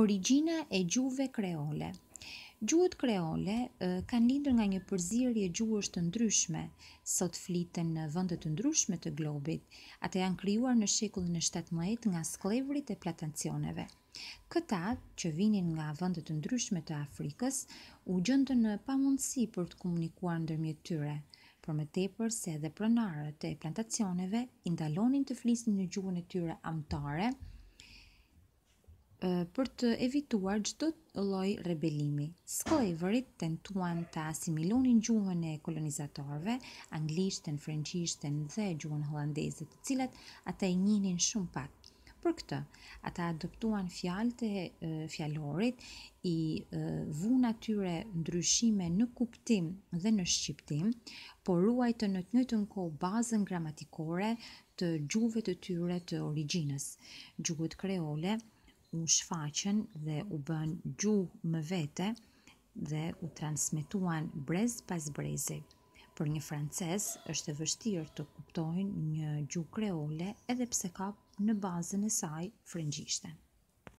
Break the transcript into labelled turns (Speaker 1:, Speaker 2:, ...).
Speaker 1: Origjina e gjuhëve kreole. Gjuhët kreole kanë lindur nga një përzierje gjuhësh të ndryshme, sot fliten në vende të ndryshme të globit. Ato janë krijuar në shekullin e 17 nga skllëvërit e plantacioneve. Këta, që vinin nga vende të ndryshme të Afrikës, u gjendën në pamundësi për të komunikuar ndërmjet tyre, por më tepër se edhe pronarët e plantacioneve i ndalonin të flisnin në gjuhën e tyre amtare për të evituar gjithë të loj rebelimi. Sklaverit të nëtuan të asimilonin gjuhën e kolonizatorve, anglishten, frenqishten dhe gjuhën hollandezit, të cilat ata i njinin shumë pak. Për këtë, ata adoptuan fjalët e fjalorit, i vun atyre ndryshime në kuptim dhe në shqiptim, por ruajtën në të njëjtën kohë bazën gramatikore të gjuhëve të tyre të origjinës, gjuhët kreole, u shfaqen dhe u bën gjuhë më vete dhe u transmituan brez pas brezi. Për një frances është e vështirë të kuptojnë një gjuhë kreole edhe pse ka në bazën e saj frëngjishtën.